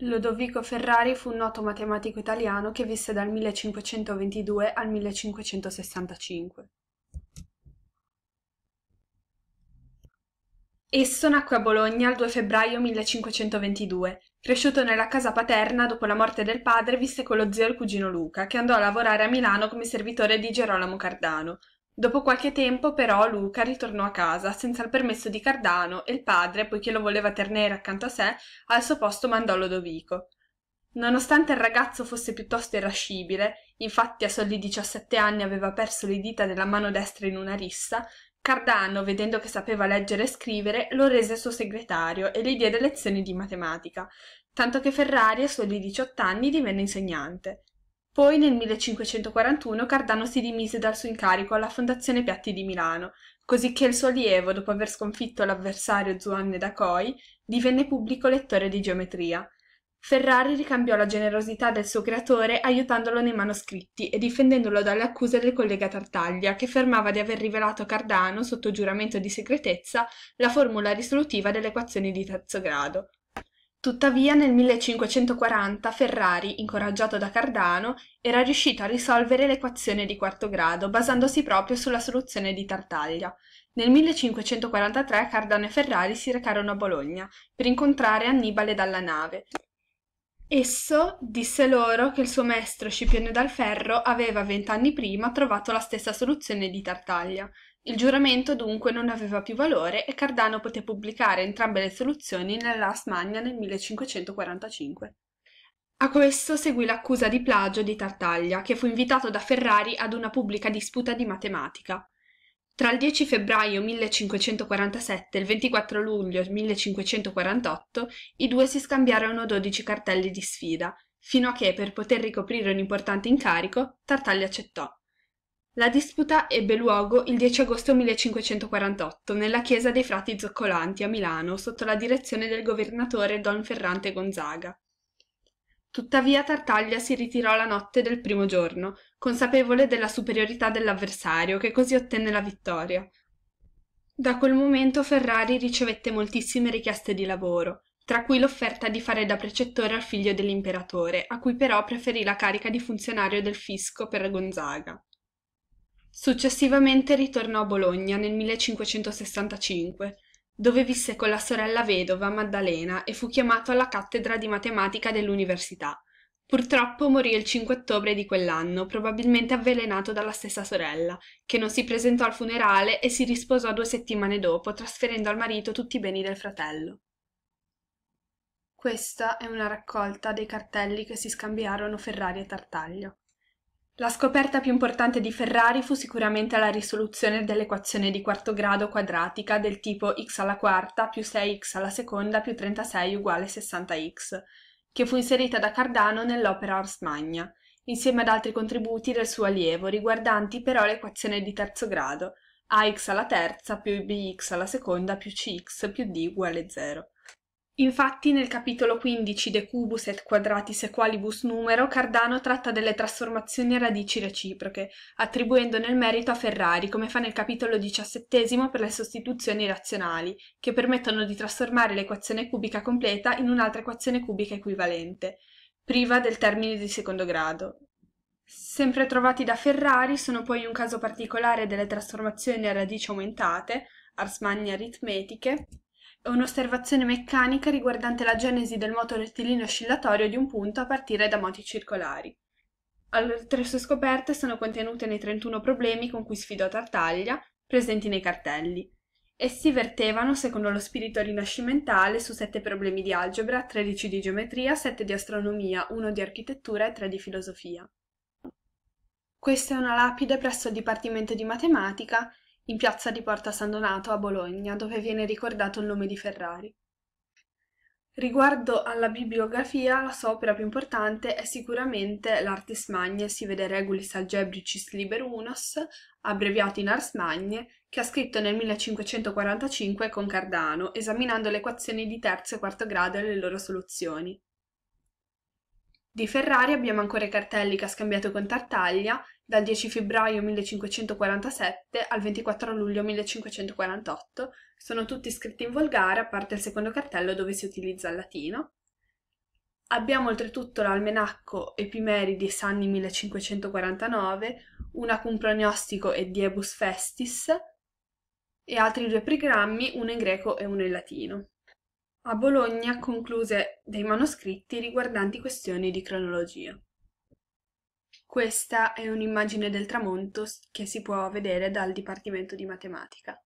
Lodovico Ferrari fu un noto matematico italiano che visse dal 1522 al 1565. Esso nacque a Bologna il 2 febbraio 1522. Cresciuto nella casa paterna, dopo la morte del padre, visse con lo zio e il cugino Luca, che andò a lavorare a Milano come servitore di Gerolamo Cardano, Dopo qualche tempo però Luca ritornò a casa senza il permesso di Cardano e il padre, poiché lo voleva tenere accanto a sé, al suo posto mandò Lodovico. Nonostante il ragazzo fosse piuttosto irascibile, infatti a soli diciassette anni aveva perso le dita della mano destra in una rissa, Cardano, vedendo che sapeva leggere e scrivere, lo rese suo segretario e gli diede lezioni di matematica, tanto che Ferrari a soli diciotto anni divenne insegnante. Poi nel 1541 Cardano si dimise dal suo incarico alla Fondazione Piatti di Milano, cosicché il suo allievo, dopo aver sconfitto l'avversario Zuanne d'Acoi, divenne pubblico lettore di geometria. Ferrari ricambiò la generosità del suo creatore aiutandolo nei manoscritti e difendendolo dalle accuse del collega Tartaglia, che affermava di aver rivelato a Cardano, sotto giuramento di segretezza, la formula risolutiva delle equazioni di terzo grado. Tuttavia nel 1540 Ferrari, incoraggiato da Cardano, era riuscito a risolvere l'equazione di quarto grado basandosi proprio sulla soluzione di Tartaglia. Nel 1543 Cardano e Ferrari si recarono a Bologna per incontrare Annibale Dalla Nave, Esso disse loro che il suo maestro Scipione dal Ferro aveva vent'anni prima trovato la stessa soluzione di Tartaglia. Il giuramento dunque non aveva più valore e Cardano poté pubblicare entrambe le soluzioni nella Magna nel 1545. A questo seguì l'accusa di plagio di Tartaglia, che fu invitato da Ferrari ad una pubblica disputa di matematica. Tra il 10 febbraio 1547 e il 24 luglio 1548 i due si scambiarono 12 cartelli di sfida, fino a che per poter ricoprire un importante incarico Tartaglia accettò. La disputa ebbe luogo il 10 agosto 1548 nella chiesa dei frati Zoccolanti a Milano sotto la direzione del governatore Don Ferrante Gonzaga tuttavia tartaglia si ritirò la notte del primo giorno consapevole della superiorità dell'avversario che così ottenne la vittoria da quel momento ferrari ricevette moltissime richieste di lavoro tra cui l'offerta di fare da precettore al figlio dell'imperatore a cui però preferì la carica di funzionario del fisco per gonzaga successivamente ritornò a bologna nel dove visse con la sorella vedova Maddalena e fu chiamato alla cattedra di matematica dell'università. Purtroppo morì il 5 ottobre di quell'anno, probabilmente avvelenato dalla stessa sorella, che non si presentò al funerale e si risposò due settimane dopo, trasferendo al marito tutti i beni del fratello. Questa è una raccolta dei cartelli che si scambiarono Ferrari e Tartaglio. La scoperta più importante di Ferrari fu sicuramente la risoluzione dell'equazione di quarto grado quadratica del tipo x alla quarta più 6x alla seconda più 36 uguale 60x, che fu inserita da Cardano nell'opera Ars Magna, insieme ad altri contributi del suo allievo riguardanti però l'equazione di terzo grado, ax alla terza più bx alla seconda più cx più d uguale 0. Infatti nel capitolo 15 De cubus et quadratis equalibus numero Cardano tratta delle trasformazioni a radici reciproche, attribuendone il merito a Ferrari, come fa nel capitolo 17 per le sostituzioni razionali, che permettono di trasformare l'equazione cubica completa in un'altra equazione cubica equivalente, priva del termine di secondo grado. Sempre trovati da Ferrari sono poi un caso particolare delle trasformazioni a radici aumentate, arsmani aritmetiche, un'osservazione meccanica riguardante la genesi del moto rettilineo oscillatorio di un punto a partire da moti circolari. Altre sue scoperte sono contenute nei 31 problemi con cui sfidò Tartaglia, presenti nei cartelli. Essi vertevano, secondo lo spirito rinascimentale, su sette problemi di algebra, 13 di geometria, 7 di astronomia, 1 di architettura e 3 di filosofia. Questa è una lapide presso il Dipartimento di Matematica in piazza di Porta San Donato a Bologna, dove viene ricordato il nome di Ferrari. Riguardo alla bibliografia, la sua opera più importante è sicuramente l'Artis Magne, si vede Regulis Algebricis Liber Unos, abbreviato in Ars Magne, che ha scritto nel 1545 con Cardano, esaminando le equazioni di terzo e quarto grado e le loro soluzioni. Di Ferrari abbiamo ancora i cartelli che ha scambiato con Tartaglia dal 10 febbraio 1547 al 24 luglio 1548, sono tutti scritti in volgare, a parte il secondo cartello dove si utilizza il latino. Abbiamo oltretutto l'almenacco Epimeri di Sanni 1549, una cum prognostico e diebus festis, e altri due pregrammi, uno in greco e uno in latino. A Bologna concluse dei manoscritti riguardanti questioni di cronologia. Questa è un'immagine del tramonto che si può vedere dal dipartimento di matematica.